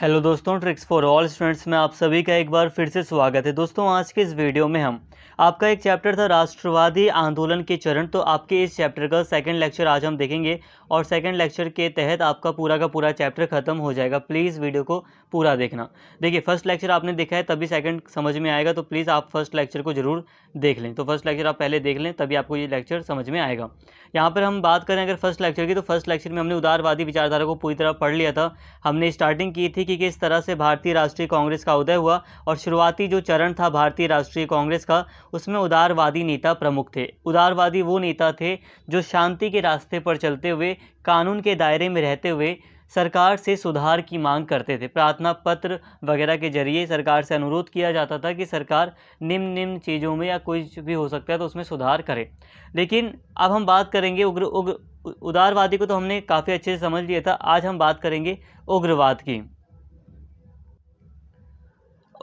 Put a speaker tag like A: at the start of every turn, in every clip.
A: hello दोस्तों tricks for all students में आप सभी का एक बार फिर से स्वागत है दोस्तों आज के इस वीडियो में हम आपका एक चैप्टर था राष्ट्रवादी आंदोलन के चरण तो आपके इस चैप्टर का सेकंड लेक्चर आज हम देखेंगे और सेकंड लेक्चर के तहत आपका पूरा का पूरा चैप्टर खत्म हो जाएगा प्लीज़ वीडियो को पूरा देखना देखिए फर्स्ट लेक्चर आपने देखा है तभी सेकंड समझ में आएगा तो प्लीज़ आप फर्स्ट लेक्चर को जरूर देख लें तो फर्स्ट लेक्चर आप पहले देख लें तभी आपको ये लेक्चर समझ में आएगा यहाँ पर हम बात करें अगर फर्स्ट लेक्चर की तो फर्स्ट लेक्चर में हमने उदारवादी विचारधारा को पूरी तरह पढ़ लिया था हमने स्टार्टिंग की थी कि किस तरह से भारतीय राष्ट्रीय कांग्रेस का उदय हुआ और शुरुआती जो चरण था भारतीय राष्ट्रीय कांग्रेस का उसमें उदारवादी नेता प्रमुख थे उदारवादी वो नेता थे जो शांति के रास्ते पर चलते हुए कानून के दायरे में रहते हुए सरकार से सुधार की मांग करते थे प्रार्थना पत्र वगैरह के जरिए सरकार से अनुरोध किया जाता था कि सरकार निम्न निम्न चीज़ों में या कुछ भी हो सकता है तो उसमें सुधार करे लेकिन अब हम बात करेंगे उग्र उग्र उदारवादी को तो हमने काफ़ी अच्छे से समझ लिया था आज हम बात करेंगे उग्रवाद की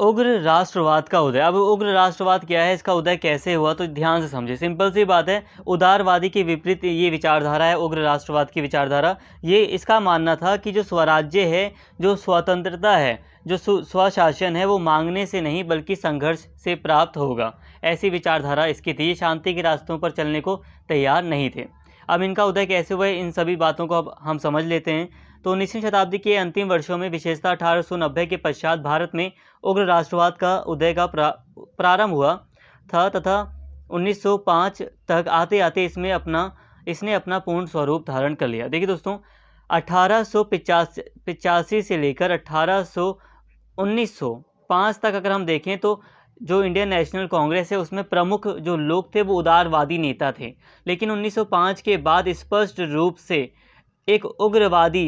A: उग्र राष्ट्रवाद का उदय अब उग्र राष्ट्रवाद क्या है इसका उदय कैसे हुआ तो ध्यान से समझे सिंपल सी बात है उदारवादी के विपरीत ये विचारधारा है उग्र राष्ट्रवाद की विचारधारा ये इसका मानना था कि जो स्वराज्य है जो स्वतंत्रता है जो स्वशासन है वो मांगने से नहीं बल्कि संघर्ष से प्राप्त होगा ऐसी विचारधारा इसकी थी शांति के रास्तों पर चलने को तैयार नहीं थे अब इनका उदय कैसे हुआ इन सभी बातों को अब हम समझ लेते हैं तो उन्नीसवीं शताब्दी के अंतिम वर्षों में विशेषता अठारह के पश्चात भारत में उग्र राष्ट्रवाद का उदय का प्रा, प्रारंभ हुआ था तथा 1905 तक आते आते इसमें अपना इसने अपना पूर्ण स्वरूप धारण कर लिया देखिए दोस्तों अठारह से लेकर अठारह सौ तक अगर हम देखें तो जो इंडियन नेशनल कांग्रेस है उसमें प्रमुख जो लोग थे वो उदारवादी नेता थे लेकिन 1905 के बाद स्पष्ट रूप से एक उग्रवादी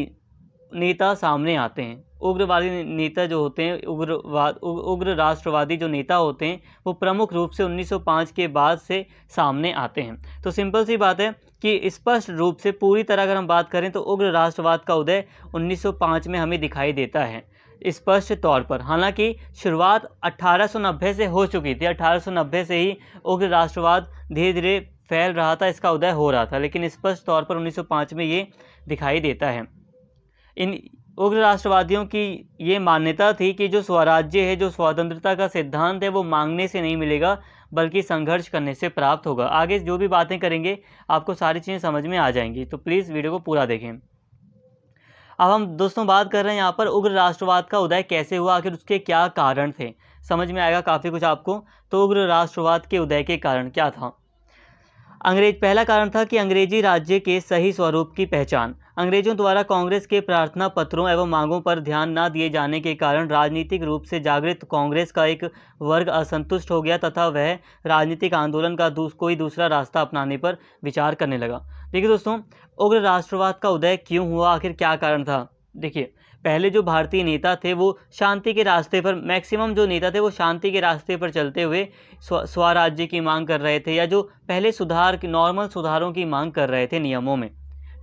A: नेता सामने आते हैं उग्रवादी नेता जो होते हैं उग्रवाद उग्र राष्ट्रवादी जो नेता होते हैं वो प्रमुख रूप से 1905 के बाद से सामने आते हैं तो सिंपल सी बात है कि स्पष्ट रूप से पूरी तरह अगर हम बात करें तो उग्र राष्ट्रवाद का उदय 1905 में हमें दिखाई देता है स्पष्ट तौर पर हालांकि शुरुआत 1890 से हो चुकी थी 1890 से ही उग्र राष्ट्रवाद धीरे धीरे फैल रहा था इसका उदय हो रहा था लेकिन स्पष्ट तौर पर 1905 में ये दिखाई देता है इन उग्र राष्ट्रवादियों की ये मान्यता थी कि जो स्वराज्य है जो स्वतंत्रता का सिद्धांत है वो मांगने से नहीं मिलेगा बल्कि संघर्ष करने से प्राप्त होगा आगे जो भी बातें करेंगे आपको सारी चीज़ें समझ में आ जाएंगी तो प्लीज़ वीडियो को पूरा देखें अब हम दोस्तों बात कर रहे हैं यहाँ पर उग्र राष्ट्रवाद का उदय कैसे हुआ आखिर उसके क्या कारण थे समझ में आएगा काफ़ी कुछ आपको तो उग्र राष्ट्रवाद के उदय के कारण क्या था अंग्रेज पहला कारण था कि अंग्रेजी राज्य के सही स्वरूप की पहचान अंग्रेजों द्वारा कांग्रेस के प्रार्थना पत्रों एवं मांगों पर ध्यान न दिए जाने के कारण राजनीतिक रूप से जागृत कांग्रेस का एक वर्ग असंतुष्ट हो गया तथा वह राजनीतिक आंदोलन का दूस, कोई दूसरा रास्ता अपनाने पर विचार करने लगा देखिए दोस्तों उग्र राष्ट्रवाद का उदय क्यों हुआ आखिर क्या कारण था देखिए पहले जो भारतीय नेता थे वो शांति के रास्ते पर मैक्सिमम जो नेता थे वो शांति के रास्ते पर चलते हुए स्वराज्य की मांग कर रहे थे या जो पहले सुधार नॉर्मल सुधारों की मांग कर रहे थे नियमों में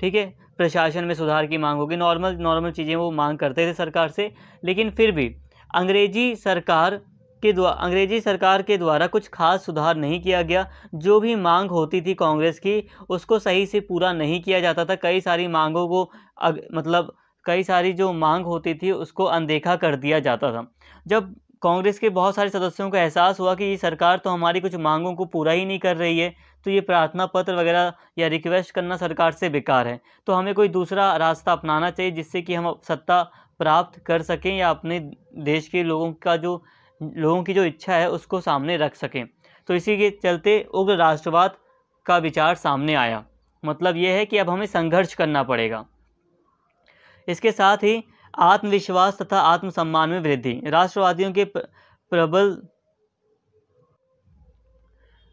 A: ठीक है प्रशासन में सुधार की मांग होगी नॉर्मल नॉर्मल चीज़ें वो मांग करते थे सरकार से लेकिन फिर भी अंग्रेजी सरकार के द्वारा अंग्रेजी सरकार के द्वारा कुछ खास सुधार नहीं किया गया जो भी मांग होती थी कांग्रेस की उसको सही से पूरा नहीं किया जाता था कई सारी मांगों को अग, मतलब कई सारी जो मांग होती थी उसको अनदेखा कर दिया जाता था जब कांग्रेस के बहुत सारे सदस्यों को एहसास हुआ कि ये सरकार तो हमारी कुछ मांगों को पूरा ही नहीं कर रही है तो ये प्रार्थना पत्र वगैरह या रिक्वेस्ट करना सरकार से बेकार है तो हमें कोई दूसरा रास्ता अपनाना चाहिए जिससे कि हम सत्ता प्राप्त कर सकें या अपने देश के लोगों का जो लोगों की जो इच्छा है उसको सामने रख सकें तो इसी के चलते उग्र राष्ट्रवाद का विचार सामने आया मतलब ये है कि अब हमें संघर्ष करना पड़ेगा इसके साथ ही आत्मविश्वास तथा आत्मसम्मान में वृद्धि राष्ट्रवादियों के प्रबल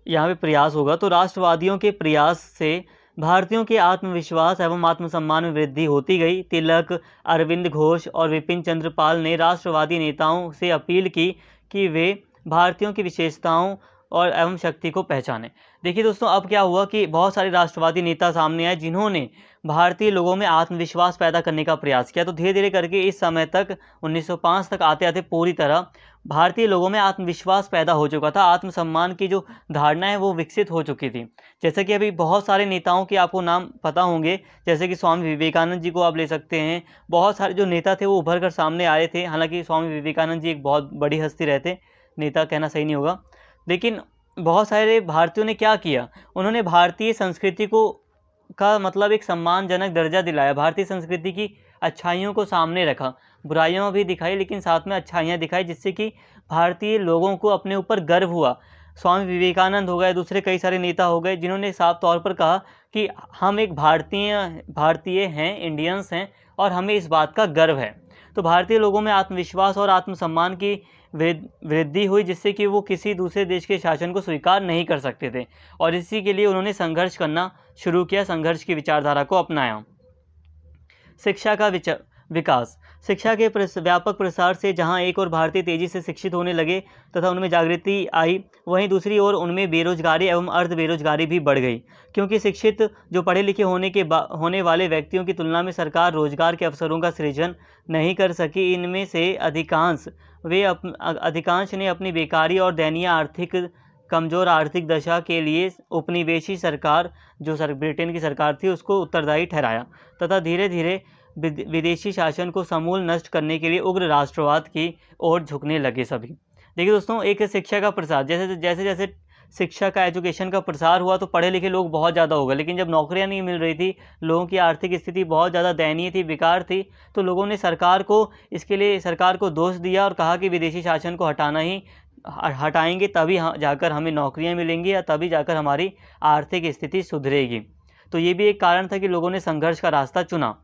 A: यहाँ पे प्रयास होगा तो राष्ट्रवादियों के प्रयास से भारतीयों के आत्मविश्वास एवं आत्मसम्मान में वृद्धि होती गई तिलक अरविंद घोष और विपिन चंद्रपाल ने राष्ट्रवादी नेताओं से अपील की कि वे भारतीयों की विशेषताओं और एवं शक्ति को पहचानें देखिए दोस्तों अब क्या हुआ कि बहुत सारे राष्ट्रवादी नेता सामने आए जिन्होंने भारतीय लोगों में आत्मविश्वास पैदा करने का प्रयास किया तो धीरे धीरे करके इस समय तक 1905 तक आते आते पूरी तरह भारतीय लोगों में आत्मविश्वास पैदा हो चुका था आत्मसम्मान की जो धारणा है वो विकसित हो चुकी थी जैसे कि अभी बहुत सारे नेताओं के आपको नाम पता होंगे जैसे कि स्वामी विवेकानंद जी को आप ले सकते हैं बहुत सारे जो नेता थे वो उभर कर सामने आए थे हालांकि स्वामी विवेकानंद जी एक बहुत बड़ी हस्ती रहते नेता कहना सही नहीं होगा लेकिन बहुत सारे भारतीयों ने क्या किया उन्होंने भारतीय संस्कृति को का मतलब एक सम्मानजनक दर्जा दिलाया भारतीय संस्कृति की अच्छाइयों को सामने रखा बुराइयाँ भी दिखाई लेकिन साथ में अच्छाइयाँ दिखाई जिससे कि भारतीय लोगों को अपने ऊपर गर्व हुआ स्वामी विवेकानंद हो गए दूसरे कई सारे नेता हो गए जिन्होंने साफ तौर पर कहा कि हम एक भारतीय भारतीय हैं इंडियंस हैं और हमें इस बात का गर्व है तो भारतीय लोगों में आत्मविश्वास और आत्मसम्मान की वृद्धि हुई जिससे कि वो किसी दूसरे देश के शासन को स्वीकार नहीं कर सकते थे और इसी के लिए उन्होंने संघर्ष करना शुरू किया संघर्ष की विचारधारा को अपनाया शिक्षा का विकास शिक्षा के प्रस, व्यापक प्रसार से जहां एक और भारतीय तेजी से शिक्षित होने लगे तथा उनमें जागृति आई वहीं दूसरी ओर उनमें बेरोजगारी एवं अर्ध बेरोजगारी भी बढ़ गई क्योंकि शिक्षित जो पढ़े लिखे होने के होने वाले व्यक्तियों की तुलना में सरकार रोजगार के अवसरों का सृजन नहीं कर सकी इनमें से अधिकांश वे अप, अधिकांश ने अपनी बेकारी और दयनीय आर्थिक कमज़ोर आर्थिक दशा के लिए उपनिवेशी सरकार जो सर ब्रिटेन की सरकार थी उसको उत्तरदायी ठहराया तथा धीरे धीरे विदेशी शासन को समूल नष्ट करने के लिए उग्र राष्ट्रवाद की ओर झुकने लगे सभी देखिए दोस्तों एक शिक्षा का प्रसार जैसे जैसे जैसे शिक्षा का एजुकेशन का प्रसार हुआ तो पढ़े लिखे लोग बहुत ज़्यादा हो गए लेकिन जब नौकरियां नहीं मिल रही थी लोगों की आर्थिक स्थिति बहुत ज़्यादा दयनीय थी बेकार थी तो लोगों ने सरकार को इसके लिए सरकार को दोष दिया और कहा कि विदेशी शासन को हटाना ही हटाएंगे तभी जाकर हमें नौकरियां मिलेंगी या तभी जाकर हमारी आर्थिक स्थिति सुधरेगी तो ये भी एक कारण था कि लोगों ने संघर्ष का रास्ता चुना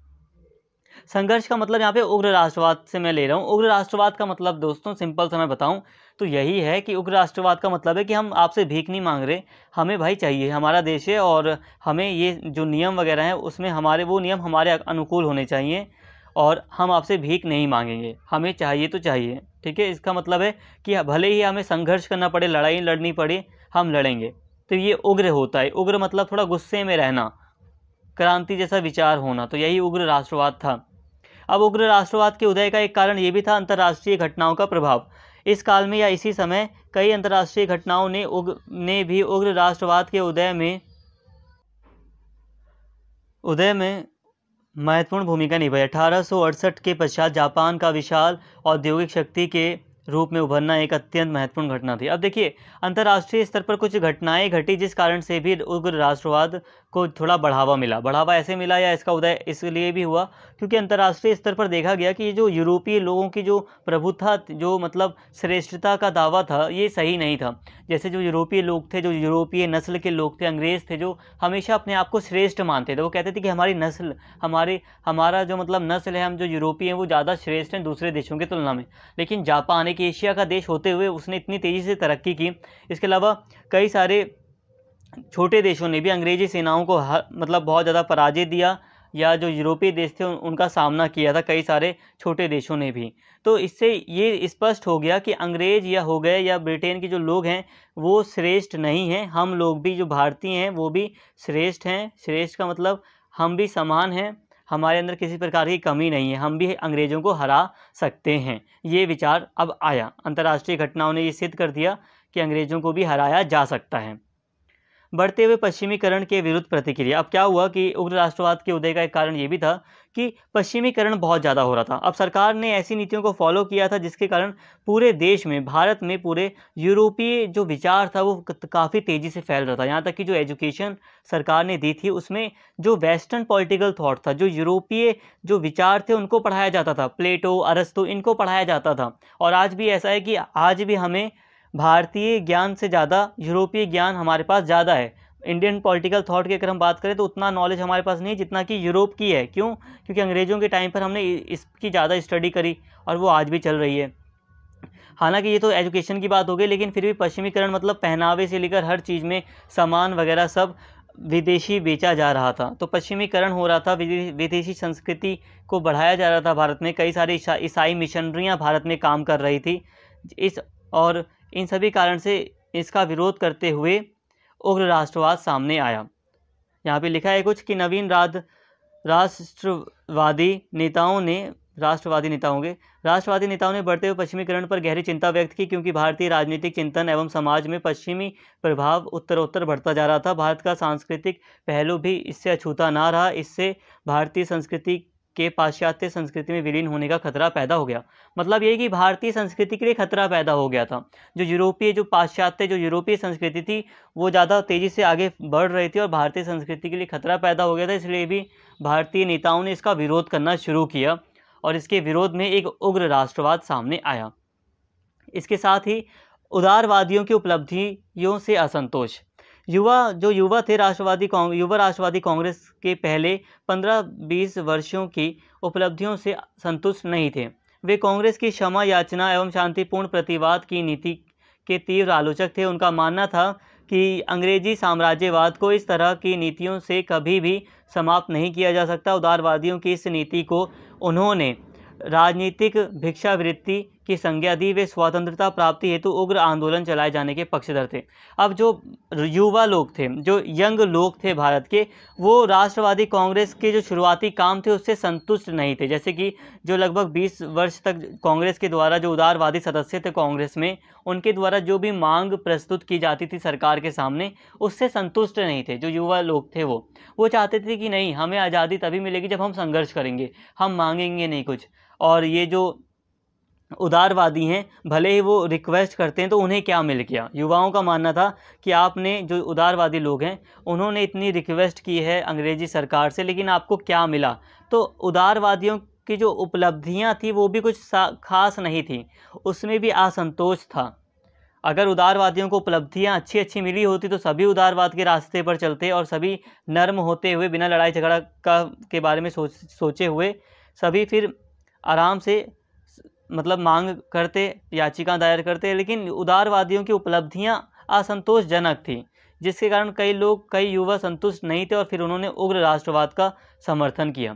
A: संघर्ष का मतलब यहाँ पे उग्र राष्ट्रवाद से मैं ले रहा हूँ उग्र राष्ट्रवाद का मतलब दोस्तों सिंपल से मैं बताऊँ तो यही है कि उग्र राष्ट्रवाद का मतलब है कि हम आपसे भीख नहीं मांग रहे हमें भाई चाहिए हमारा देश है और हमें ये जो नियम वगैरह हैं उसमें हमारे वो नियम हमारे अनुकूल होने चाहिए और हम आपसे भीख नहीं मांगेंगे हमें चाहिए तो चाहिए ठीक है इसका मतलब है कि भले ही हमें संघर्ष करना पड़े लड़ाई लड़नी पड़े हम लड़ेंगे तो ये उग्र होता है उग्र मतलब थोड़ा गुस्से में रहना क्रांति जैसा विचार होना तो यही उग्र राष्ट्रवाद था अब उग्र राष्ट्रवाद के उदय का एक कारण ये भी था अंतर्राष्ट्रीय घटनाओं का प्रभाव इस काल में या इसी समय कई अंतर्राष्ट्रीय घटनाओं ने उग ने भी उग्र राष्ट्रवाद के उदय में उदय में महत्वपूर्ण भूमिका निभाई अठारह के पश्चात जापान का विशाल औद्योगिक शक्ति के रूप में उभरना एक अत्यंत महत्वपूर्ण घटना थी अब देखिए अंतर्राष्ट्रीय स्तर पर कुछ घटनाएं घटी जिस कारण से भी उग्र राष्ट्रवाद को थोड़ा बढ़ावा मिला बढ़ावा ऐसे मिला या इसका उदय इसलिए भी हुआ क्योंकि अंतर्राष्ट्रीय स्तर पर देखा गया कि ये जो यूरोपीय लोगों की जो प्रभुता जो मतलब श्रेष्ठता का दावा था ये सही नहीं था जैसे जो यूरोपीय लोग थे जो यूरोपीय नस्ल के लोग थे अंग्रेज़ थे जो हमेशा अपने आप को श्रेष्ठ मानते थे वो कहते थे कि हमारी नस्ल हमारे हमारा जो मतलब नस्ल है हम जो यूरोपीय हैं वो ज़्यादा श्रेष्ठ हैं दूसरे देशों की तुलना में लेकिन जापान एक एशिया का देश होते हुए उसने इतनी तेज़ी से तरक्की की इसके अलावा कई सारे छोटे देशों ने भी अंग्रेजी सेनाओं को हर मतलब बहुत ज़्यादा पराजय दिया या जो यूरोपीय देश थे उन, उनका सामना किया था कई सारे छोटे देशों ने भी तो इससे ये स्पष्ट हो गया कि अंग्रेज या हो गए या ब्रिटेन के जो लोग हैं वो श्रेष्ठ नहीं हैं हम लोग भी जो भारतीय हैं वो भी श्रेष्ठ हैं श्रेष्ठ का मतलब हम भी समान हैं हमारे अंदर किसी प्रकार की कमी नहीं है हम भी अंग्रेज़ों को हरा सकते हैं ये विचार अब आया अंतर्राष्ट्रीय घटनाओं ने ये सिद्ध कर दिया कि अंग्रेज़ों को भी हराया जा सकता है बढ़ते हुए पश्चिमीकरण के विरुद्ध प्रतिक्रिया अब क्या हुआ कि उग्र राष्ट्रवाद के उदय का एक कारण ये भी था कि पश्चिमीकरण बहुत ज़्यादा हो रहा था अब सरकार ने ऐसी नीतियों को फॉलो किया था जिसके कारण पूरे देश में भारत में पूरे यूरोपीय जो विचार था वो काफ़ी तेज़ी से फैल रहा था यहाँ तक कि जो एजुकेशन सरकार ने दी थी उसमें जो वेस्टर्न पॉलिटिकल थाट था जो यूरोपीय जो विचार थे उनको पढ़ाया जाता था प्लेटो अरस्तो इनको पढ़ाया जाता था और आज भी ऐसा है कि आज भी हमें भारतीय ज्ञान से ज़्यादा यूरोपीय ज्ञान हमारे पास ज़्यादा है इंडियन पॉलिटिकल थॉट की अगर हम बात करें तो उतना नॉलेज हमारे पास नहीं जितना कि यूरोप की है क्यों क्योंकि अंग्रेज़ों के टाइम पर हमने इसकी ज़्यादा स्टडी करी और वो आज भी चल रही है हालांकि ये तो एजुकेशन की बात हो गई लेकिन फिर भी पश्चिमीकरण मतलब पहनावे से लेकर हर चीज़ में सामान वगैरह सब विदेशी बेचा जा रहा था तो पश्चिमीकरण हो रहा था विदेशी संस्कृति को बढ़ाया जा रहा था भारत में कई सारी ईसाई मिशनरियाँ भारत में काम कर रही थी इस और इन सभी कारण से इसका विरोध करते हुए उग्र राष्ट्रवाद सामने आया यहाँ पे लिखा है कुछ कि नवीन राध राष्ट्रवादी नेताओं ने राष्ट्रवादी नेताओं के राष्ट्रवादी नेताओं ने बढ़ते हुए पश्चिमीकरण पर गहरी चिंता व्यक्त की क्योंकि भारतीय राजनीतिक चिंतन एवं समाज में पश्चिमी प्रभाव उत्तरोत्तर बढ़ता जा रहा था भारत का सांस्कृतिक पहलू भी इससे अछूता ना रहा इससे भारतीय संस्कृति के पाश्चात्य संस्कृति में विलीन होने का खतरा पैदा हो गया मतलब ये कि भारतीय संस्कृति के लिए खतरा पैदा हो गया था जो यूरोपीय जो पाश्चात्य जो यूरोपीय संस्कृति थी वो ज़्यादा तेज़ी से आगे बढ़ रही थी और भारतीय संस्कृति के लिए खतरा पैदा हो गया था इसलिए भी भारतीय नेताओं ने इसका विरोध करना शुरू किया और इसके विरोध में एक उग्र राष्ट्रवाद सामने आया इसके साथ ही उदारवादियों की उपलब्धियों से असंतोष युवा जो युवा थे राष्ट्रवादी युवा राष्ट्रवादी कांग्रेस के पहले 15-20 वर्षों की उपलब्धियों से संतुष्ट नहीं थे वे कांग्रेस की क्षमा याचना एवं शांतिपूर्ण प्रतिवाद की नीति के तीव्र आलोचक थे उनका मानना था कि अंग्रेजी साम्राज्यवाद को इस तरह की नीतियों से कभी भी समाप्त नहीं किया जा सकता उदारवादियों की इस नीति को उन्होंने राजनीतिक भिक्षावृत्ति कि संज्ञा दी वे स्वतंत्रता प्राप्ति हेतु उग्र आंदोलन चलाए जाने के पक्षधर थे अब जो युवा लोग थे जो यंग लोग थे भारत के वो राष्ट्रवादी कांग्रेस के जो शुरुआती काम थे उससे संतुष्ट नहीं थे जैसे कि जो लगभग बीस वर्ष तक कांग्रेस के द्वारा जो उदारवादी सदस्य थे कांग्रेस में उनके द्वारा जो भी मांग प्रस्तुत की जाती थी सरकार के सामने उससे संतुष्ट नहीं थे जो युवा लोग थे वो वो चाहते थे कि नहीं हमें आज़ादी तभी मिलेगी जब हम संघर्ष करेंगे हम मांगेंगे नहीं कुछ और ये जो उदारवादी हैं भले ही वो रिक्वेस्ट करते हैं तो उन्हें क्या मिल गया युवाओं का मानना था कि आपने जो उदारवादी लोग हैं उन्होंने इतनी रिक्वेस्ट की है अंग्रेज़ी सरकार से लेकिन आपको क्या मिला तो उदारवादियों की जो उपलब्धियां थी वो भी कुछ खास नहीं थी उसमें भी असंतोष था अगर उदारवादियों को उपलब्धियाँ अच्छी अच्छी मिली होती तो सभी उदारवाद के रास्ते पर चलते और सभी नर्म होते हुए बिना लड़ाई झगड़ा का के बारे में सोच सोचे हुए सभी फिर आराम से मतलब मांग करते याचिका दायर करते लेकिन उदारवादियों की उपलब्धियां असंतोषजनक थीं जिसके कारण कई लोग कई युवा संतुष्ट नहीं थे और फिर उन्होंने उग्र राष्ट्रवाद का समर्थन किया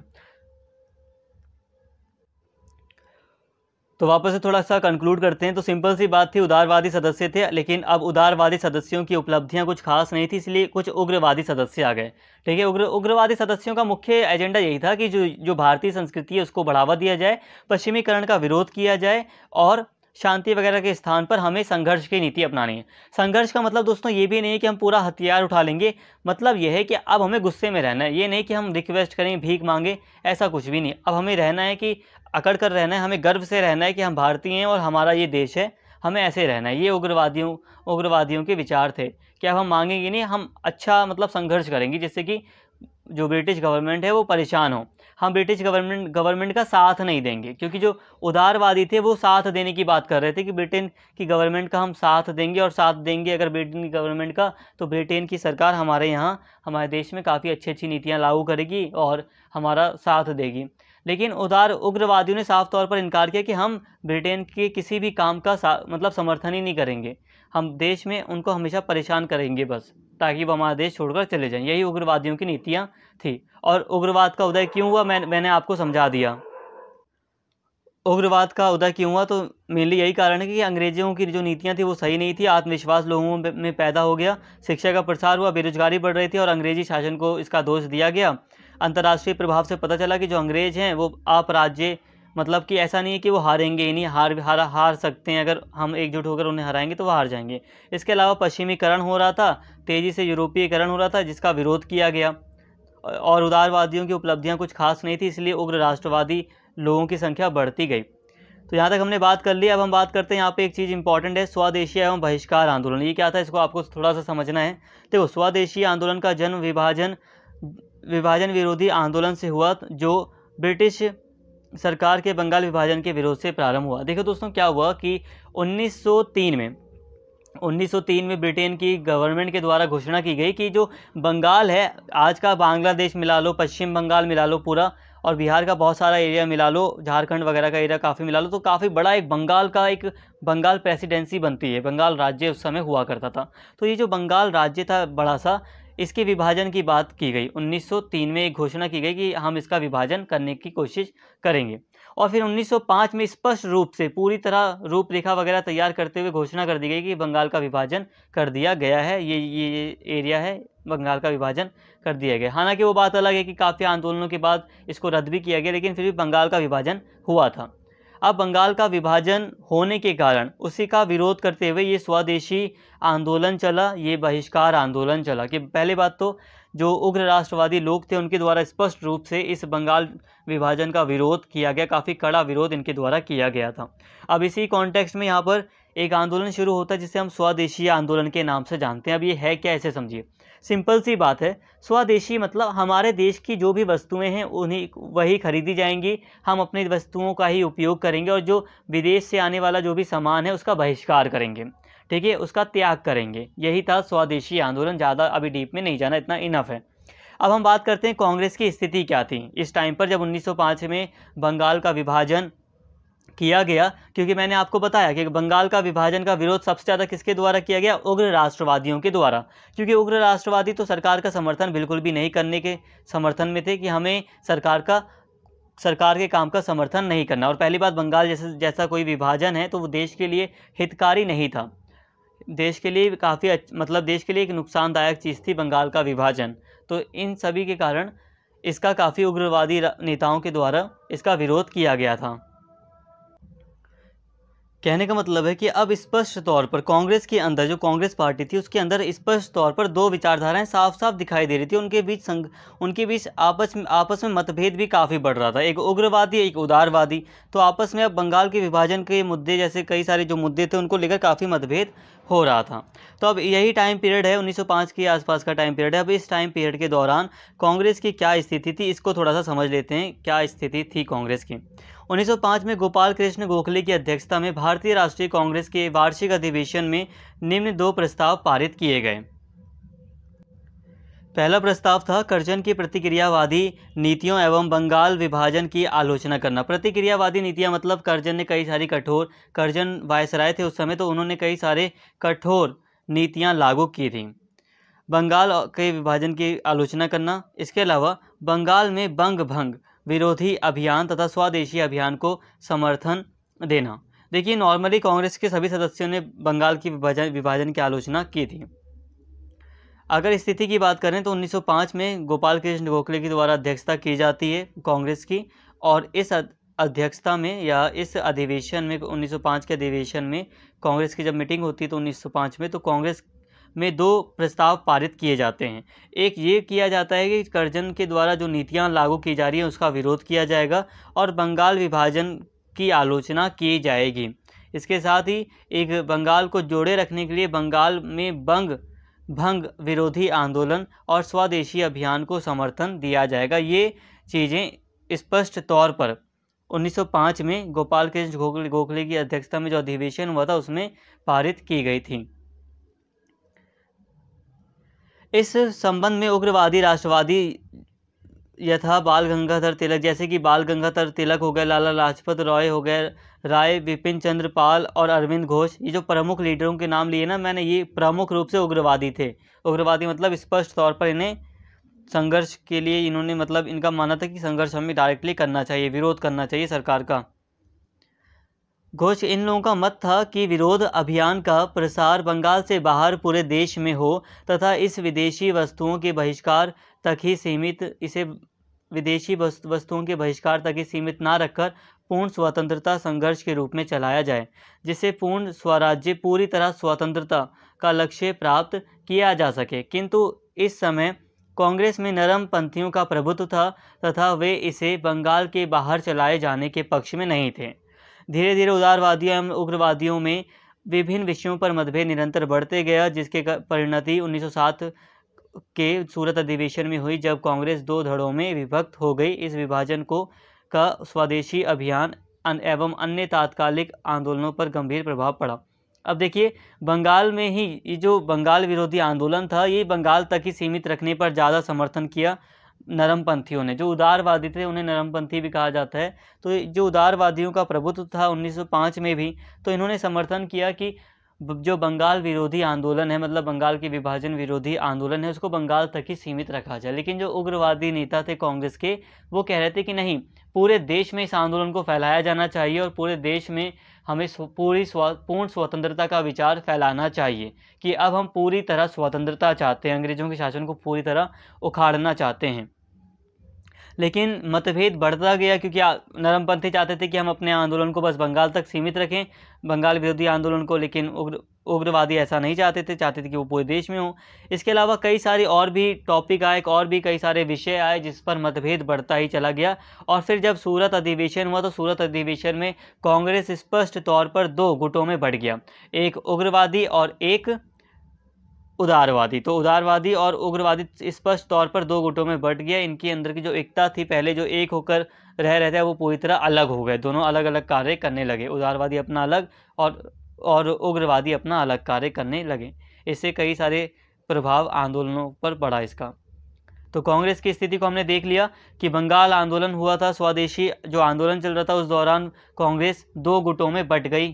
A: तो वापस से थोड़ा सा कंक्लूड करते हैं तो सिंपल सी बात थी उदारवादी सदस्य थे लेकिन अब उदारवादी सदस्यों की उपलब्धियां कुछ खास नहीं थी इसलिए कुछ उग्रवादी सदस्य आ गए ठीक है उग्र उग्रवादी सदस्यों का मुख्य एजेंडा यही था कि जो जो भारतीय संस्कृति है उसको बढ़ावा दिया जाए पश्चिमीकरण का विरोध किया जाए और शांति वगैरह के स्थान पर हमें संघर्ष की नीति अपनानी है संघर्ष का मतलब दोस्तों ये भी नहीं है कि हम पूरा हथियार उठा लेंगे मतलब यह है कि अब हमें गुस्से में रहना है ये नहीं कि हम रिक्वेस्ट करें भीख मांगे ऐसा कुछ भी नहीं अब हमें रहना है कि अकड़ कर रहना है हमें गर्व से रहना है कि हम भारतीय हैं और हमारा ये देश है हमें ऐसे रहना है ये उग्रवादियों उग्रवादियों के विचार थे कि अब हम मांगेंगे नहीं हम अच्छा मतलब संघर्ष करेंगे जिससे कि जो ब्रिटिश गवर्नमेंट है वो परेशान हो हम ब्रिटिश गवर्नमेंट गवर्नमेंट का साथ नहीं देंगे क्योंकि जो उदारवादी थे वो साथ देने की बात कर रहे थे कि ब्रिटेन की गवर्नमेंट का हम साथ देंगे और साथ देंगे अगर ब्रिटेन की गवर्नमेंट का तो ब्रिटेन की सरकार हमारे यहाँ हमारे देश में काफ़ी अच्छी अच्छी नीतियाँ लागू करेगी और हमारा साथ देगी लेकिन उधार उग्रवादियों ने साफ तौर पर इनकार किया कि हम ब्रिटेन के किसी भी काम का मतलब समर्थन ही नहीं करेंगे हम देश में उनको हमेशा परेशान करेंगे बस ताकि वो हमारा देश छोड़कर चले जाएं यही उग्रवादियों की नीतियाँ थी और उग्रवाद का उदय क्यों हुआ मैं मैंने आपको समझा दिया उग्रवाद का उदय क्यों हुआ तो मेनली यही कारण है कि अंग्रेजों की जो नीतियाँ थी वो सही नहीं थी आत्मविश्वास लोगों में पैदा हो गया शिक्षा का प्रसार हुआ बेरोजगारी बढ़ रही थी और अंग्रेजी शासन को इसका दोष दिया गया अंतर्राष्ट्रीय प्रभाव से पता चला कि जो अंग्रेज़ हैं वो आप राज्य मतलब कि ऐसा नहीं है कि वो हारेंगे ही नहीं हार हार हार सकते हैं अगर हम एकजुट होकर उन्हें हराएंगे तो वो हार जाएंगे इसके अलावा पश्चिमीकरण हो रहा था तेज़ी से यूरोपीयकरण हो रहा था जिसका विरोध किया गया और उदारवादियों की उपलब्धियाँ कुछ खास नहीं थी इसलिए उग्र राष्ट्रवादी लोगों की संख्या बढ़ती गई तो यहाँ तक हमने बात कर ली अब हम बात करते हैं यहाँ पे एक चीज़ इंपॉर्टेंट है स्वदेशी एवं बहिष्कार आंदोलन ये क्या था इसको आपको थोड़ा सा समझना है देखो स्वदेशी आंदोलन का जन्म विभाजन विभाजन विरोधी आंदोलन से हुआ जो ब्रिटिश सरकार के बंगाल विभाजन के विरोध से प्रारंभ हुआ देखो दोस्तों क्या हुआ कि 1903 में 1903 में ब्रिटेन की गवर्नमेंट के द्वारा घोषणा की गई कि जो बंगाल है आज का बांग्लादेश मिला लो पश्चिम बंगाल मिला लो पूरा और बिहार का बहुत सारा एरिया मिला लो झारखंड वगैरह का एरिया काफ़ी मिला लो तो काफ़ी बड़ा एक बंगाल का एक बंगाल प्रेसिडेंसी बनती है बंगाल राज्य उस समय हुआ करता था तो ये जो बंगाल राज्य था बड़ा सा इसके विभाजन की बात की गई 1903 में एक घोषणा की गई कि हम इसका विभाजन करने की कोशिश करेंगे और फिर 1905 में स्पष्ट रूप से पूरी तरह रूपरेखा वगैरह तैयार करते हुए घोषणा कर दी गई कि बंगाल का विभाजन कर दिया गया है ये ये एरिया है बंगाल का विभाजन कर दिया गया हालांकि वो बात अलग है कि काफ़ी आंदोलनों के बाद इसको रद्द भी किया गया लेकिन फिर भी बंगाल का विभाजन हुआ था अब बंगाल का विभाजन होने के कारण उसी का विरोध करते हुए ये स्वदेशी आंदोलन चला ये बहिष्कार आंदोलन चला कि पहले बात तो जो उग्र राष्ट्रवादी लोग थे उनके द्वारा स्पष्ट रूप से इस बंगाल विभाजन का विरोध किया गया काफ़ी कड़ा विरोध इनके द्वारा किया गया था अब इसी कॉन्टेक्स्ट में यहाँ पर एक आंदोलन शुरू होता है जिसे हम स्वदेशी आंदोलन के नाम से जानते हैं अब ये है क्या ऐसे समझिए सिंपल सी बात है स्वदेशी मतलब हमारे देश की जो भी वस्तुएं हैं उन्हीं वही खरीदी जाएंगी हम अपनी वस्तुओं का ही उपयोग करेंगे और जो विदेश से आने वाला जो भी सामान है उसका बहिष्कार करेंगे ठीक है उसका त्याग करेंगे यही था स्वदेशी आंदोलन ज़्यादा अभी डीप में नहीं जाना इतना इनफ है अब हम बात करते हैं कांग्रेस की स्थिति क्या थी इस टाइम पर जब 1905 में बंगाल का विभाजन किया गया क्योंकि मैंने आपको बताया कि बंगाल का विभाजन का विरोध सबसे ज़्यादा किसके द्वारा किया गया उग्र राष्ट्रवादियों के द्वारा क्योंकि उग्र राष्ट्रवादी तो सरकार का समर्थन बिल्कुल भी नहीं करने के समर्थन में थे कि हमें सरकार का सरकार के काम का समर्थन नहीं करना और पहली बात बंगाल जैसे जैसा कोई विभाजन है तो वो देश के लिए हितकारी नहीं था देश के लिए काफ़ी अच्छा, मतलब देश के लिए एक नुकसानदायक चीज़ थी बंगाल का विभाजन तो इन सभी के कारण इसका काफ़ी उग्रवादी नेताओं के द्वारा इसका विरोध किया गया था कहने का मतलब है कि अब स्पष्ट तौर पर कांग्रेस के अंदर जो कांग्रेस पार्टी थी उसके अंदर स्पष्ट तौर पर दो विचारधाराएं साफ साफ दिखाई दे रही थी उनके बीच संग उनके बीच आपस में आपस में मतभेद भी काफ़ी बढ़ रहा था एक उग्रवादी एक उदारवादी तो आपस में अब बंगाल के विभाजन के मुद्दे जैसे कई सारे जो मुद्दे थे उनको लेकर काफ़ी मतभेद हो रहा था तो अब यही टाइम पीरियड है 1905 के आसपास का टाइम पीरियड है अब इस टाइम पीरियड के दौरान कांग्रेस की क्या स्थिति थी इसको थोड़ा सा समझ लेते हैं क्या स्थिति थी कांग्रेस की 1905 में गोपाल कृष्ण गोखले की अध्यक्षता में भारतीय राष्ट्रीय कांग्रेस के वार्षिक अधिवेशन में निम्न दो प्रस्ताव पारित किए गए पहला प्रस्ताव था करजन की प्रतिक्रियावादी नीतियों एवं बंगाल विभाजन की आलोचना करना प्रतिक्रियावादी नीतियां मतलब करजन ने कई सारी कठोर करजन वायसराय थे उस समय तो उन्होंने कई सारे कठोर नीतियां लागू की थीं बंगाल के विभाजन की आलोचना करना इसके अलावा बंगाल में बंग भंग विरोधी अभियान तथा स्वदेशी अभियान को समर्थन देना देखिए नॉर्मली कांग्रेस के सभी सदस्यों ने बंगाल की विभाजन विभाजन की आलोचना की थी अगर स्थिति की बात करें तो 1905 में गोपाल कृष्ण गोखले के द्वारा अध्यक्षता की जाती है कांग्रेस की और इस अध्यक्षता में या इस अधिवेशन में 1905 के अधिवेशन में कांग्रेस की जब मीटिंग होती है तो 1905 में तो कांग्रेस में दो प्रस्ताव पारित किए जाते हैं एक ये किया जाता है कि कर्जन के द्वारा जो नीतियाँ लागू की जा रही हैं उसका विरोध किया जाएगा और बंगाल विभाजन की आलोचना की जाएगी इसके साथ ही एक बंगाल को जोड़े रखने के लिए बंगाल में बंग भंग विरोधी आंदोलन और स्वदेशी अभियान को समर्थन दिया जाएगा ये चीज़ें स्पष्ट तौर पर 1905 में गोपाल कृष्ण गोखले गोखले की अध्यक्षता में जो अधिवेशन हुआ था उसमें पारित की गई थी इस संबंध में उग्रवादी राष्ट्रवादी यथा बाल गंगाधर तिलक जैसे कि बाल गंगाधर तिलक हो गए लाला लाजपत राय हो गए राय विपिन चंद्र पाल और अरविंद घोष ये जो प्रमुख लीडरों के नाम लिए ना मैंने ये प्रमुख रूप से उग्रवादी थे उग्रवादी मतलब स्पष्ट तौर पर इन्हें संघर्ष के लिए इन्होंने मतलब इनका माना था कि संघर्ष हमें डायरेक्टली करना चाहिए विरोध करना चाहिए सरकार का घोष इन लोगों का मत था कि विरोध अभियान का प्रसार बंगाल से बाहर पूरे देश में हो तथा इस विदेशी वस्तुओं के बहिष्कार तक ही सीमित इसे विदेशी वस्तुओं के बहिष्कार तक ही सीमित ना रखकर पूर्ण स्वतंत्रता संघर्ष के रूप में चलाया जाए जिससे पूर्ण स्वराज्य पूरी तरह स्वतंत्रता का लक्ष्य प्राप्त किया जा सके किंतु इस समय कांग्रेस में नरम पंथियों का प्रभुत्व था तथा वे इसे बंगाल के बाहर चलाए जाने के पक्ष में नहीं थे धीरे धीरे उदारवादियों एवं उग्रवादियों में विभिन्न विषयों पर मतभेद निरंतर बढ़ते गया जिसके परिणति 1907 के सूरत अधिवेशन में हुई जब कांग्रेस दो धड़ों में विभक्त हो गई इस विभाजन को का स्वदेशी अभियान एवं अन्य तात्कालिक आंदोलनों पर गंभीर प्रभाव पड़ा अब देखिए बंगाल में ही ये जो बंगाल विरोधी आंदोलन था ये बंगाल तक ही सीमित रखने पर ज़्यादा समर्थन किया नरमपंथियों ने जो उदारवादी थे उन्हें नरमपंथी भी कहा जाता है तो जो उदारवादियों का प्रभुत्व था 1905 में भी तो इन्होंने समर्थन किया कि जो बंगाल विरोधी आंदोलन है मतलब बंगाल के विभाजन विरोधी आंदोलन है उसको बंगाल तक ही सीमित रखा जाए लेकिन जो उग्रवादी नेता थे कांग्रेस के वो कह रहे थे कि नहीं पूरे देश में इस आंदोलन को फैलाया जाना चाहिए और पूरे देश में हमें पूरी पूर्ण स्वतंत्रता का विचार फैलाना चाहिए कि अब हम पूरी तरह स्वतंत्रता चाहते हैं अंग्रेज़ों के शासन को पूरी तरह उखाड़ना चाहते हैं लेकिन मतभेद बढ़ता गया क्योंकि नरमपंथी चाहते थे कि हम अपने आंदोलन को बस बंगाल तक सीमित रखें बंगाल विरोधी आंदोलन को लेकिन उग्र उग्रवादी ऐसा नहीं चाहते थे चाहते थे कि वो पूरे देश में हो इसके अलावा कई सारे और भी टॉपिक आए और भी कई सारे विषय आए जिस पर मतभेद बढ़ता ही चला गया और फिर जब सूरत अधिवेशन हुआ तो सूरत अधिवेशन में कांग्रेस स्पष्ट तौर पर दो गुटों में बढ़ गया एक उग्रवादी और एक उदारवादी तो उदारवादी और उग्रवादी स्पष्ट तौर पर दो गुटों में बट गया इनके अंदर की जो एकता थी पहले जो एक होकर रह रहे थे वो पूरी तरह अलग हो गए दोनों अलग अलग कार्य करने लगे उदारवादी अपना अलग और और उग्रवादी अपना अलग कार्य करने लगे इससे कई सारे प्रभाव आंदोलनों पर पड़ा इसका तो कांग्रेस की स्थिति को हमने देख लिया कि बंगाल आंदोलन हुआ था स्वदेशी जो आंदोलन चल रहा था उस दौरान कांग्रेस दो गुटों में बट गई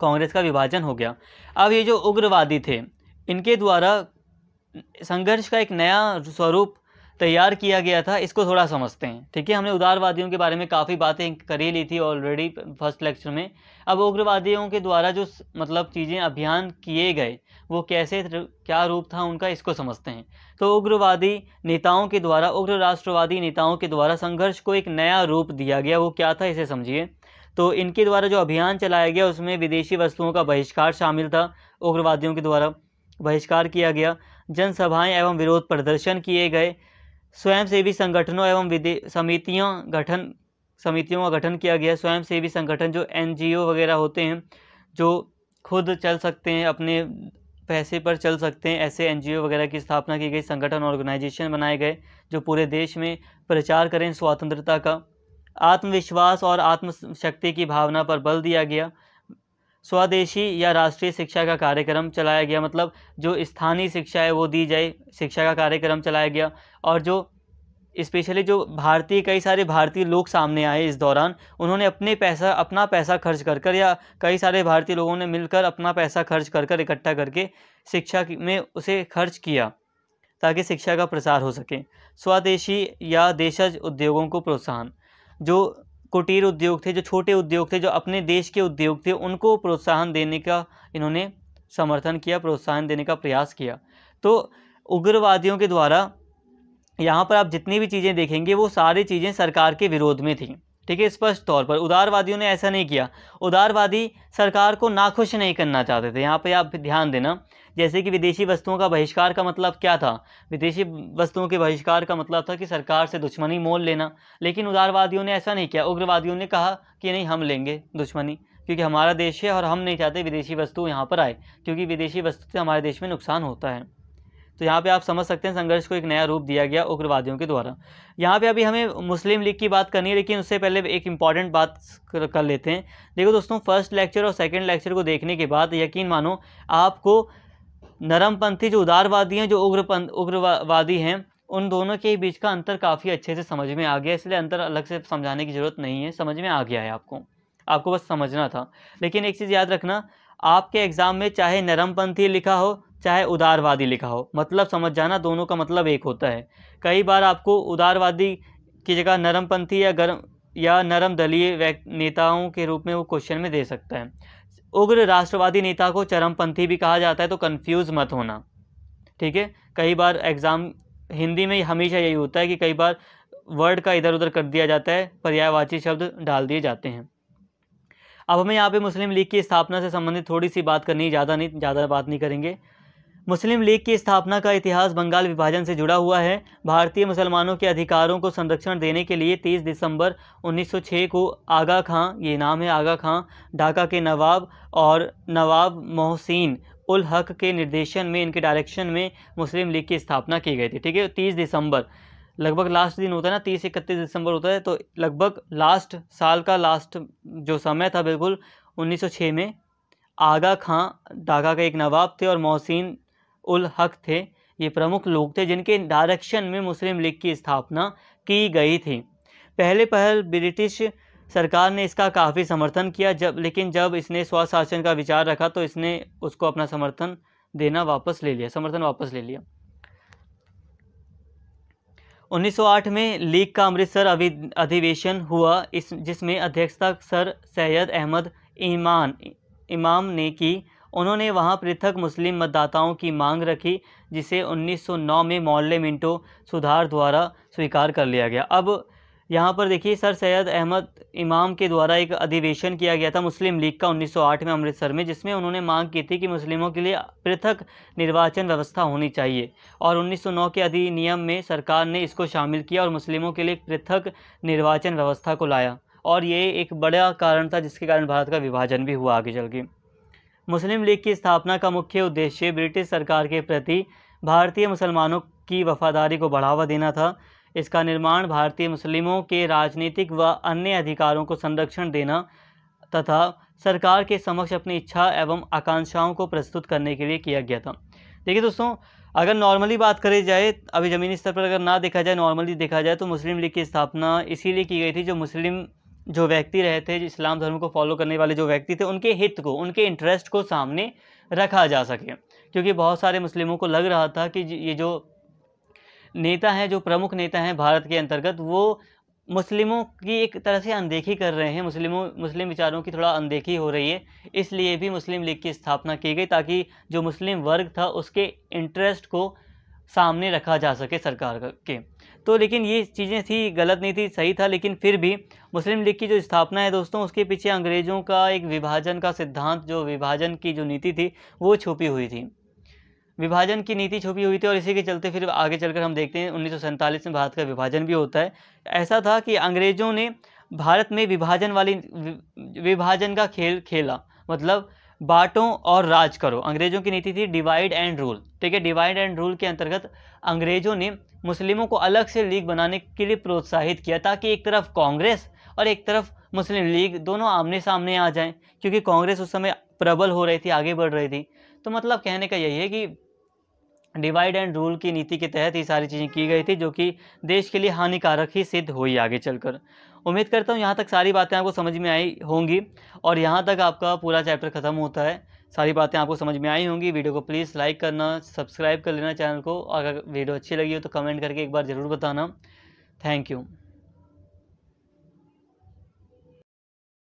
A: कांग्रेस का विभाजन हो गया अब ये जो उग्रवादी थे इनके द्वारा संघर्ष का एक नया स्वरूप तैयार किया गया था इसको थोड़ा समझते हैं ठीक है हमने उदारवादियों के बारे में काफ़ी बातें कर ही ली थी ऑलरेडी फर्स्ट लेक्चर में अब उग्रवादियों के द्वारा जो मतलब चीज़ें अभियान किए गए वो कैसे क्या रूप था उनका इसको समझते हैं तो उग्रवादी नेताओं के द्वारा उग्र राष्ट्रवादी नेताओं के द्वारा संघर्ष को एक नया रूप दिया गया वो क्या था इसे समझिए तो इनके द्वारा जो अभियान चलाया गया उसमें विदेशी वस्तुओं का बहिष्कार शामिल था उग्रवादियों के द्वारा बहिष्कार किया गया जनसभाएं एवं विरोध प्रदर्शन किए गए स्वयंसेवी संगठनों एवं विधि समितियों गठन समितियों का गठन किया गया स्वयंसेवी संगठन जो एनजीओ वगैरह होते हैं जो खुद चल सकते हैं अपने पैसे पर चल सकते हैं ऐसे एनजीओ वगैरह की स्थापना की गई संगठन ऑर्गेनाइजेशन बनाए गए जो पूरे देश में प्रचार करें स्वतंत्रता का आत्मविश्वास और आत्मशक्ति की भावना पर बल दिया गया स्वदेशी या राष्ट्रीय शिक्षा का कार्यक्रम चलाया गया मतलब जो स्थानीय शिक्षा है वो दी जाए शिक्षा का कार्यक्रम चलाया गया और जो स्पेशली जो भारतीय कई सारे भारतीय लोग सामने आए इस दौरान उन्होंने अपने पैसा अपना पैसा खर्च कर कर या कई सारे भारतीय लोगों ने मिलकर अपना पैसा खर्च कर कर इकट्ठा करके शिक्षा में उसे खर्च किया ताकि शिक्षा का प्रसार हो सके स्वदेशी या देशज उद्योगों को प्रोत्साहन जो कुटीर उद्योग थे जो छोटे उद्योग थे जो अपने देश के उद्योग थे उनको प्रोत्साहन देने का इन्होंने समर्थन किया प्रोत्साहन देने का प्रयास किया तो उग्रवादियों के द्वारा यहाँ पर आप जितनी भी चीज़ें देखेंगे वो सारी चीज़ें सरकार के विरोध में थी ठीक है स्पष्ट तौर पर उदारवादियों ने ऐसा नहीं किया उदारवादी सरकार को नाखुश नहीं करना चाहते थे यहाँ पे आप ध्यान देना जैसे कि विदेशी वस्तुओं का बहिष्कार का मतलब क्या था विदेशी वस्तुओं के बहिष्कार का मतलब था कि सरकार से दुश्मनी मोल लेना लेकिन उदारवादियों ने ऐसा नहीं किया उग्रवादियों ने कहा कि नहीं हम लेंगे दुश्मनी क्योंकि हमारा देश है और हम नहीं चाहते विदेशी वस्तु यहाँ पर आए क्योंकि विदेशी वस्तु से हमारे देश में नुकसान होता है तो यहाँ पे आप समझ सकते हैं संघर्ष को एक नया रूप दिया गया उग्रवादियों के द्वारा यहाँ पे अभी हमें मुस्लिम लीग की बात करनी है लेकिन उससे पहले एक इंपॉर्टेंट बात कर लेते हैं देखो दोस्तों फर्स्ट लेक्चर और सेकेंड लेक्चर को देखने के बाद यकीन मानो आपको नरमपंथी जो उदारवादी हैं जो उग्रपंथ उग्रवादी हैं उन दोनों के बीच का अंतर काफ़ी अच्छे से समझ में आ गया इसलिए अंतर अलग से समझाने की ज़रूरत नहीं है समझ में आ गया है आपको आपको बस समझना था लेकिन एक चीज़ याद रखना आपके एग्ज़ाम में चाहे नरमपंथी लिखा हो चाहे उदारवादी लिखा हो मतलब समझ जाना दोनों का मतलब एक होता है कई बार आपको उदारवादी की जगह नरमपंथी या गर्म या नरम दलीय नेताओं के रूप में वो क्वेश्चन में दे सकता है उग्र राष्ट्रवादी नेता को चरमपंथी भी कहा जाता है तो कन्फ्यूज़ मत होना ठीक है कई बार एग्ज़ाम हिंदी में हमेशा यही होता है कि कई बार वर्ड का इधर उधर कर दिया जाता है पर्यायवाची शब्द डाल दिए जाते हैं अब हमें यहाँ पे मुस्लिम लीग की स्थापना से संबंधित थोड़ी सी बात करनी ज़्यादा नहीं ज़्यादा बात नहीं करेंगे मुस्लिम लीग की स्थापना का इतिहास बंगाल विभाजन से जुड़ा हुआ है भारतीय मुसलमानों के अधिकारों को संरक्षण देने के लिए 30 दिसंबर 1906 को आगा खां ये नाम है आगा खां ढाका के नवाब और नवाब मोहसिन उल हक के निर्देशन में इनके डायरेक्शन में मुस्लिम लीग की स्थापना की गई थी ठीक है तीस दिसंबर लगभग लास्ट दिन होता है ना तीस इकतीस दिसंबर होता है तो लगभग लास्ट साल का लास्ट जो समय था बिल्कुल 1906 में आगा खां डाका के एक नवाब थे और मोहसिन उल हक थे ये प्रमुख लोग थे जिनके डायरेक्शन में मुस्लिम लीग की स्थापना की गई थी पहले पहल ब्रिटिश सरकार ने इसका काफ़ी समर्थन किया जब लेकिन जब इसने स्वशासन का विचार रखा तो इसने उसको अपना समर्थन देना वापस ले लिया समर्थन वापस ले लिया 1908 में लीग का अमृतसर अधिवेशन हुआ इस जिसमें अध्यक्षता सर सैयद अहमद ईमान इमाम ने की उन्होंने वहां पृथक मुस्लिम मतदाताओं की मांग रखी जिसे 1909 में मौल मिंटो सुधार द्वारा स्वीकार कर लिया गया अब यहाँ पर देखिए सर सैयद अहमद इमाम के द्वारा एक अधिवेशन किया गया था मुस्लिम लीग का 1908 में अमृतसर में जिसमें उन्होंने मांग की थी कि मुस्लिमों के लिए पृथक निर्वाचन व्यवस्था होनी चाहिए और 1909 के अधिनियम में सरकार ने इसको शामिल किया और मुस्लिमों के लिए पृथक निर्वाचन व्यवस्था को लाया और ये एक बड़ा कारण था जिसके कारण भारत का विभाजन भी हुआ आगे चल के मुस्लिम लीग की स्थापना का मुख्य उद्देश्य ब्रिटिश सरकार के प्रति भारतीय मुसलमानों की वफादारी को बढ़ावा देना था इसका निर्माण भारतीय मुस्लिमों के राजनीतिक व अन्य अधिकारों को संरक्षण देना तथा सरकार के समक्ष अपनी इच्छा एवं आकांक्षाओं को प्रस्तुत करने के लिए किया गया था देखिए दोस्तों अगर नॉर्मली बात करी जाए अभी ज़मीनी स्तर पर अगर ना देखा जाए नॉर्मली देखा जाए तो मुस्लिम लीग की स्थापना इसीलिए की गई थी जो मुस्लिम जो व्यक्ति रहे थे इस्लाम धर्म को फॉलो करने वाले जो व्यक्ति थे उनके हित को उनके इंटरेस्ट को सामने रखा जा सके क्योंकि बहुत सारे मुस्लिमों को लग रहा था कि ये जो नेता हैं जो प्रमुख नेता हैं भारत के अंतर्गत वो मुस्लिमों की एक तरह से अनदेखी कर रहे हैं मुस्लिमों मुस्लिम विचारों की थोड़ा अनदेखी हो रही है इसलिए भी मुस्लिम लीग की स्थापना की गई ताकि जो मुस्लिम वर्ग था उसके इंटरेस्ट को सामने रखा जा सके सरकार के तो लेकिन ये चीज़ें थी गलत नहीं थी सही था लेकिन फिर भी मुस्लिम लीग की जो स्थापना है दोस्तों उसके पीछे अंग्रेज़ों का एक विभाजन का सिद्धांत जो विभाजन की जो नीति थी वो छुपी हुई थी विभाजन की नीति छुपी हुई थी और इसी के चलते फिर आगे चलकर हम देखते हैं उन्नीस में भारत का विभाजन भी होता है ऐसा था कि अंग्रेज़ों ने भारत में विभाजन वाली विभाजन का खेल खेला मतलब बांटो और राज करो अंग्रेजों की नीति थी डिवाइड एंड रूल ठीक है डिवाइड एंड रूल के अंतर्गत अंग्रेजों ने मुस्लिमों को अलग से लीग बनाने के लिए प्रोत्साहित किया ताकि एक तरफ कांग्रेस और एक तरफ मुस्लिम लीग दोनों आमने सामने आ जाएं क्योंकि कांग्रेस उस समय प्रबल हो रही थी आगे बढ़ रही थी तो मतलब कहने का यही है कि डिवाइड एंड रूल की नीति के तहत ये सारी चीज़ें की गई थी जो कि देश के लिए हानिकारक ही सिद्ध हुई आगे चलकर उम्मीद करता हूँ यहाँ तक सारी बातें आपको समझ में आई होंगी और यहाँ तक आपका पूरा चैप्टर ख़त्म होता है सारी बातें आपको समझ में आई होंगी वीडियो को प्लीज़ लाइक करना सब्सक्राइब कर लेना चैनल को अगर वीडियो अच्छी लगी हो तो कमेंट करके एक बार ज़रूर बताना थैंक यू